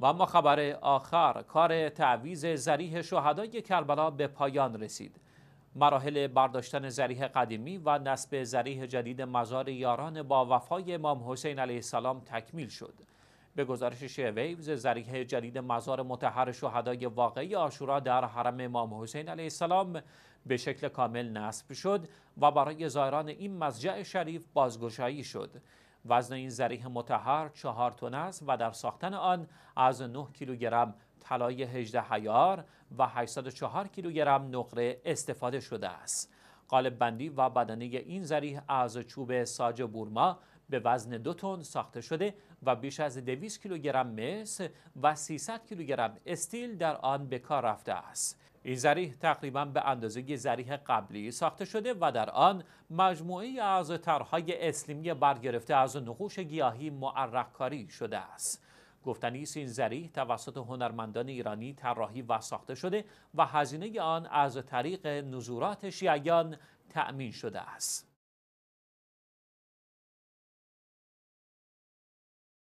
و اما خبر آخر کار تعویز زریح شهدای کربلا به پایان رسید مراحل برداشتن زریح قدیمی و نصب زریح جدید مزار یاران با وفای امام حسین علیه السلام تکمیل شد به گزارش شیویوز زریح جدید مزار متحر شهدای واقعی آشورا در حرم امام حسین علیه السلام به شکل کامل نصب شد و برای زائران این مزجع شریف بازگشایی شد وزن این ذریح متحر چهار تن است و در ساختن آن از 9 کیلوگرم طلای 18 حیار و 804 کیلوگرم نقره استفاده شده است. قالب بندی و بدنه این ذریح از چوب ساج بورما به وزن دو تن ساخته شده و بیش از 200 کیلوگرم مس و 300 کیلوگرم استیل در آن به کار رفته است. این زریح تقریبا به اندازه زریح قبلی ساخته شده و در آن مجموعی از ترهای اسلیمی برگرفته از نقوش گیاهی معرقکاری شده است گفتنی این زریح توسط هنرمندان ایرانی طراحی و ساخته شده و هزینه آن از طریق نزورات شیعیان تأمین شده است